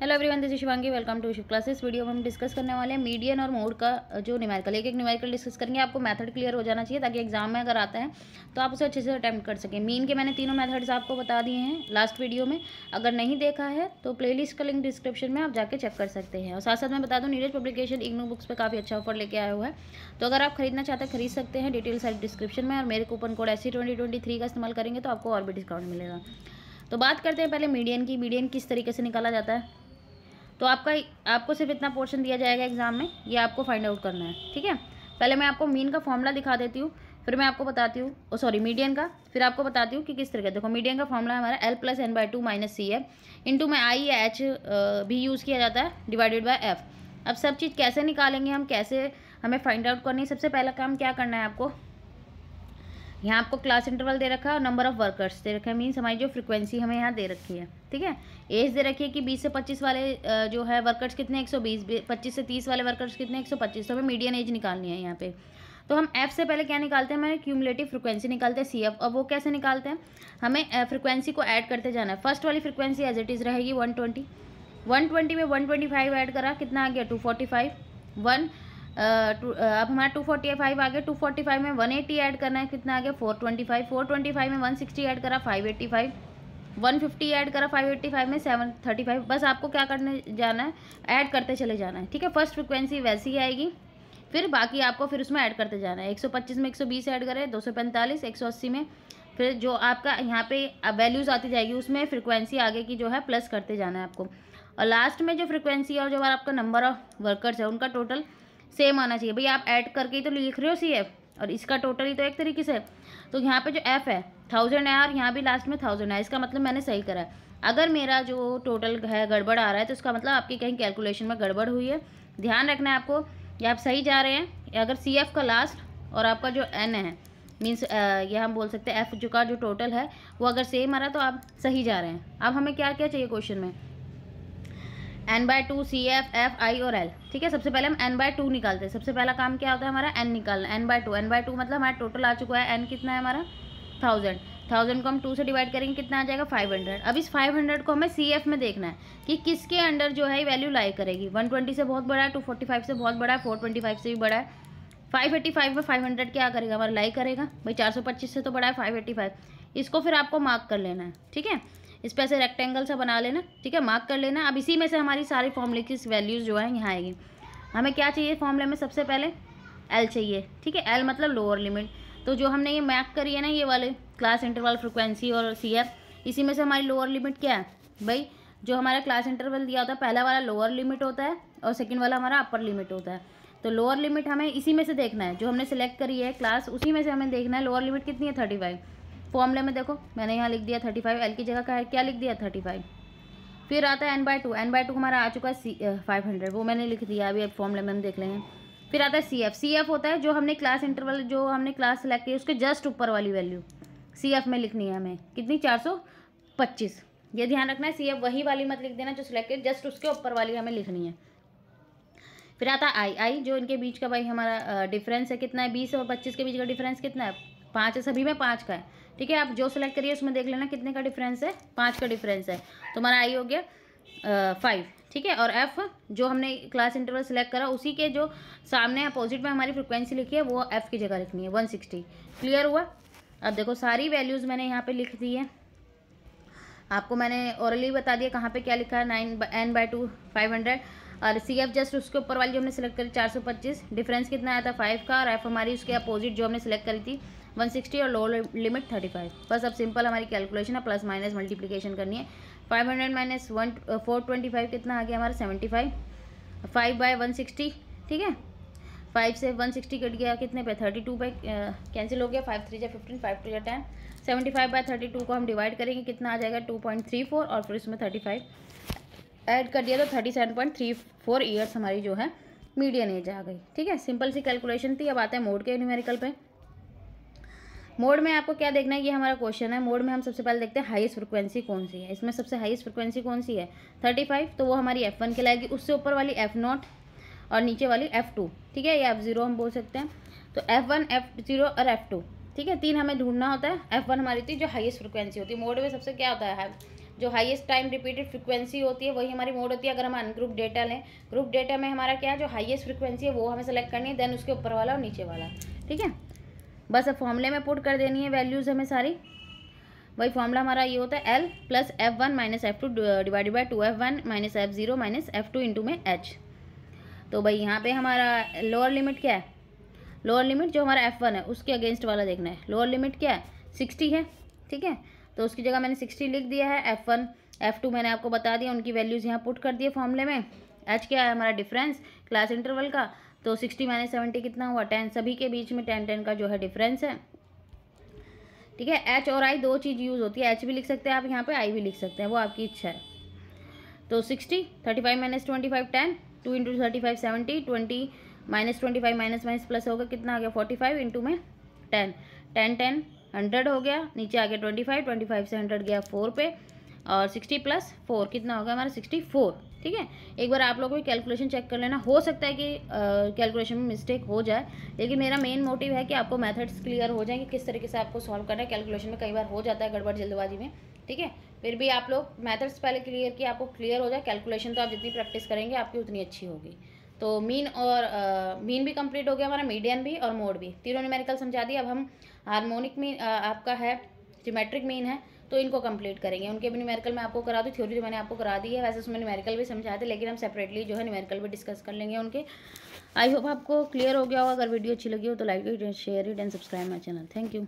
hello everyone this Shivangi welcome to Shiv classes video में हम discuss करने वाले हैं मीडियन और मोड का जो न्यूमेरिकल एक एक न्यूमेरिकल डिस्कस करेंगे आपको मेथड क्लियर हो जाना चाहिए ताकि एग्जाम में अगर आता है तो आप उसे अच्छे से अटैम्प्ट कर सकें मीन के मैंने तीनों मैथड्स आपको बता दिए हैं लास्ट वीडियो में अगर नहीं देखा है तो लिस्ट का लिंक डिस्क्रिप्शन में आप जाकर चेक कर सकते हैं और साथ साथ मैं बता दूँ नीरज पब्लिकेशन इग्नू बुक्स पर काफ़ी अच्छा ऑफर लेके आया हुआ है तो अगर आप खरीदना चाहते हैं खरीद सकते हैं डिटेल्स है डिस्क्रिप्शन में और मेरे कूपन कोड ऐसी ट्वेंटी का इस्तेमाल करेंगे तो आपको और भी डिस्काउंट मिलेगा तो बात करते हैं पहले मीडियन की मीडियन किस तरीके से निकाला जाता है तो आपका आपको सिर्फ इतना पोर्शन दिया जाएगा एग्ज़ाम में ये आपको फाइंड आउट करना है ठीक है पहले मैं आपको मीन का फॉर्मूला दिखा देती हूँ फिर मैं आपको बताती हूँ ओ सॉरी मीडियन का फिर आपको बताती हूँ कि किस तरीके का देखो मीडियन का फॉर्मूला हमारा L plus N by two minus C है टू में आई या एच भी यूज़ किया जाता है डिवाइडेड बाय एफ़ अब सब चीज़ कैसे निकालेंगे हम कैसे हमें फाइंड आउट करनी है सबसे पहला काम क्या करना है आपको यहाँ आपको क्लास इंटरवल दे रखा है और नंबर ऑफ़ वर्कर्स दे रखा है मीन्स हमारी जो फ्रिक्वेंसी हमें यहाँ दे रखी है ठीक है एज दे रखिए कि 20 से 25 वाले जो है वर्कर्स कितने 120 25 से 30 वाले वर्कर्स कितने 125 तो हमें मीडियन एज निकालनी है यहाँ पे तो हम एफ से पहले क्या निकालते हैं हमें क्यूमलेटिव फ्रिक्वेंसी निकालते हैं सी एफ अब वो कैसे निकालते हैं हमें फ्रिक्वेंसी को ऐड करते जाना है फर्स्ट वाली फ्रिक्वेंसी एज इट इज़ रहेगी वन ट्वेंटी वन ट्वेंटी में वन ट्वेंटी फाइव ऐड करा कितना आ गया टू फोर्टी फाइव वन अब हमारा टू फोर्टी फाइव आ गया टू फोर्टी फाइव में वन एटी ऐड करना है कितना आ गया four twenty five four twenty five में वन सिक्सटी ऐड करा five eighty five one fifty add करा फाइव एट्टी फाइव में सेवन थर्टी फाइव बस आपको क्या करने जाना है ऐड करते चले जाना है ठीक है फर्स्ट फ्रिक्वेंसी वैसी ही आएगी फिर बाकी आपको फिर उसमें ऐड करते जाना है एक सौ पच्चीस में एक सौ बीस ऐड करें दो सौ पैंतालीस एक सौ अस्सी में फिर जो आपका यहाँ पे वैल्यूज़ आती जाएगी उसमें फ्रिक्वेंसी आगे की जो है प्लस करते जाना है आपको और लास्ट में जो फ्रिक्वेंसी और जो आपका नंबर ऑफ वर्कर्स है उनका टोटल सेम आना चाहिए भैया आप ऐड करके ही तो लिख रहे हो सी एफ और इसका टोटल ही तो एक तरीके से तो यहाँ पे जो एफ़ है थाउजेंड है और यहाँ भी लास्ट में थाउजेंड है इसका मतलब मैंने सही करा है अगर मेरा जो टोटल है गड़बड़ आ रहा है तो उसका मतलब आपकी कहीं कैलकुलेशन में गड़बड़ हुई है ध्यान रखना है आपको या आप सही जा रहे हैं या अगर सी एफ का लास्ट और आपका जो एन है मीन्स यह हम बोल सकते हैं एफ जो का जो टोटल है वो अगर सेम आ रहा तो आप सही जा रहे हैं अब हमें क्या क्या चाहिए क्वेश्चन में N by two C F F I और एल ठीक है सबसे पहले हम एन बाय टू निकालते हैं सबसे पहला काम क्या होता है हमारा एन निकालना N by two N by two मतलब हमारा टोटल आ चुका है एन कितना है हमारा थाउजेंड थाउजेंड को हम टू से डिवाइड करेंगे कितना आ जाएगा फाइव हंड्रेड अब इस फाइव हंड्रेड को हमें सी एफ में देखना है कि किसके अंडर जो है वैल्यू लाई करेगी वन ट्वेंटी से बहुत बड़ा है टू फोर्टी फाइव से बहुत बड़ा है फोर ट्वेंटी फाइव से भी बड़ा है फाइव एटी फाइव में फाइव हंड्रेड क्या करेगा हमारा लाई करेगा भाई चार सौ पच्चीस से तो बड़ा है फाइव एटी फाइव इसको फिर आपको मार्क कर लेना है ठीक है इस पर ऐसे रेक्टेंगल सा बना लेना ठीक है मार्क कर लेना अब इसी में से हमारी सारी फॉर्मूले की वैल्यूज़ जो है यहाँ आएगी हमें क्या चाहिए फॉर्मूले में सबसे पहले एल चाहिए ठीक है एल मतलब लोअर लिमिट तो जो हमने ये मैप करी है ना ये वाले क्लास इंटरवल फ्रिक्वेंसी और सी इसी में से हमारी लोअर लिमिट क्या है भाई जो हमारा क्लास इंटरवल दिया होता है पहला वाला लोअर लिमिट होता है और सेकेंड वाला हमारा अपर लिमिट होता है तो लोअर लिमिट हमें इसी में से देखना है जो हमने सेलेक्ट करी है क्लास उसी में से हमें देखना है लोअर लिमिट कितनी है थर्टी फाइव फॉर्मूले में देखो मैंने यहाँ लिख दिया थर्टी फाइव एल की जगह का है क्या लिख दिया थर्टी फाइव फिर आता है N by two N by two हमारा आ चुका है सी फाइव हंड्रेड वो मैंने लिख दिया अभी अब फॉर्मूले में हम देख लेंगे फिर आता है सी एफ सी एफ होता है जो हमने क्लास इंटरवल जो हमने क्लास सेलेक्ट की उसके जस्ट ऊपर वाली वैल्यू सी एफ में लिखनी है हमें कितनी चार सौ पच्चीस ये ध्यान रखना है सी एफ वही वाली मत लिख देना जो सिलेक्टेड जस्ट उसके ऊपर वाली हमें लिखनी है फिर आता है आई आई जो इनके बीच का भाई हमारा डिफरेंस है कितना है बीस और पच्चीस के बीच का डिफरेंस कितना है पाँच है सभी में पाँच का है ठीक है आप जो सिलेक्ट करिए उसमें देख लेना कितने का डिफरेंस है पाँच का डिफरेंस है तुम्हारा तो आई हो गया फाइव ठीक है और एफ़ जो हमने क्लास इंटरवल सेलेक्ट करा उसी के जो सामने अपोजिट में हमारी फ्रिक्वेंसी लिखी है वो एफ़ की जगह लिखनी है वन सिक्सटी क्लियर हुआ अब देखो सारी वैल्यूज़ मैंने यहाँ पे लिख दी है आपको मैंने औरली बता दिया कहाँ पे क्या लिखा है nine N by two five hundred और सी एफ जस्ट उसके ऊपर वाली जो हमने सेलेक्ट करी चार सौ पच्चीस डिफरेंस कितना आया था फाइव का और एफ हमारी उसके अपोजिट जो हमने सेलेक्ट करी थी सिक्सटी और लोअर लिमिट फाइव बस अब सिंपल हमारी कैलकुलेशन है प्लस माइनस मल्टीप्लीकेशन करनी है five hundred minus one four twenty five कितना आ गया हमारा seventy five five by one sixty ठीक है फाइव से वन सिक्सटी कट गया कितने पे थर्टी टू बाई कैंसिल हो गया फाइव थ्री या फिफ्टीन फाइव टू या ten seventy five by thirty two को हम डिवाइड करेंगे कितना आ जाएगा टू पॉइंट थ्री फोर और फिर उसमें थर्टी फाइव ऐड कर दिया तो thirty seven point three four years हमारी जो है मीडियन एज आ गई ठीक है सिंपल सी कैलकुलेशन थी अब आते हैं मोड के न्यूमेरिकल पर मोड में आपको क्या देखना है ये हमारा क्वेश्चन है मोड में हम सबसे पहले देखते हैं हाईएस्ट फ्रिक्वेंसी कौन सी है इसमें सबसे हाईएस्ट फ्रिक्वेंसी कौन सी है थर्टी फाइव तो वो हमारी एफ वन कहलाएगी उससे ऊपर वाली एफ नॉट और नीचे वाली एफ टू ठीक है या एफ ज़ीरो हम बोल सकते हैं तो एफ वन एफ ज़ीरो और एफ टू ठीक है तीन हमें ढूंढना होता है एफ वन हमारी होती है जो हाईएस्ट फ्रिक्वेंसी होती है मोड में सबसे क्या होता है जो हाईएस्ट टाइम रिपीटेड फ्रिक्वेंसी होती है वही हमारी मोड होती है अगर हम अनग्रुप डेटा लें ग्रुप डेटा में हमारा क्या है जो हाईएस्ट फ्रिक्वेंसी है वो हमें सेलेक्ट करनी है देन उसके ऊपर वाला और नीचे वाला ठीक है बस अब फॉर्मूले में पुट कर देनी है वैल्यूज़ हमें सारी वही फॉर्मूला हमारा ये होता है L plus F one minus F two divided by two F one minus F zero minus F two into में एच तो भाई यहाँ पे हमारा लोअर लिमिट क्या है लोअर लिमिट जो हमारा एफ वन है उसके अगेंस्ट वाला देखना है लोअर लिमिट क्या है सिक्सटी है ठीक है तो उसकी जगह मैंने सिक्सटी लिख दिया है एफ वन एफ टू मैंने आपको बता दिया उनकी वैल्यूज़ यहाँ पुट कर दिए फॉर्मूले में एच क्या है हमारा डिफरेंस क्लास इंटरवल का तो सिक्सटी माइनस सेवेंटी कितना हुआ टेन सभी के बीच में टेन टेन का जो है डिफरेंस है ठीक है एच और आई दो चीज़ यूज़ होती है एच भी लिख सकते हैं आप यहाँ पे आई भी लिख सकते हैं वो आपकी इच्छा है तो sixty thirty five minus twenty five ten two into thirty five seventy twenty minus twenty five minus minus plus होगा कितना आ गया फोर्टी फाइव इंटू में टेन टेन टेन हंड्रेड हो गया नीचे आ गया ट्वेंटी फाइव ट्वेंटी फाइव से हंड्रेड गया फोर पे और सिक्सटी प्लस फोर कितना हो गया हमारा सिक्सटी फोर ठीक है एक बार आप लोग भी कैलकुलेशन चेक कर लेना हो सकता है कि कैलकुलेशन में मिस्टेक हो जाए लेकिन मेरा मेन मोटिव है कि आपको मेथड्स क्लियर हो जाएंगे कि किस तरीके से आपको सॉल्व करना है कैलकुलेशन में कई बार हो जाता है गड़बड़ जल्दबाजी में ठीक है फिर भी आप लोग मैथड्स पहले क्लियर किए आपको क्लियर हो जाए कैलकुलेशन तो आप जितनी प्रैक्टिस करेंगे आपकी उतनी अच्छी होगी तो मीन और मीन भी कंप्लीट हो गया हमारा मीडियन भी और मोड भी तीनों न्यूमेरिकल समझा दिया अब हम हारमोनिक मीन आपका है जोमेट्रिक मीन है तो इनको कंप्लीट करेंगे उनके भी न्यूमेरिकल मैं आपको करा दूँ थ्योरी जो मैंने आपको करा दी है वैसे उसमें न्यूमेरिकल भी समझाया था लेकिन हम सेपरेटली जो है न्यूमेरिकल भी डिस्कस कर लेंगे उनके आई होप आपको क्लियर हो गया होगा अगर वीडियो अच्छी लगी हो तो like share it and subscribe my channel thank you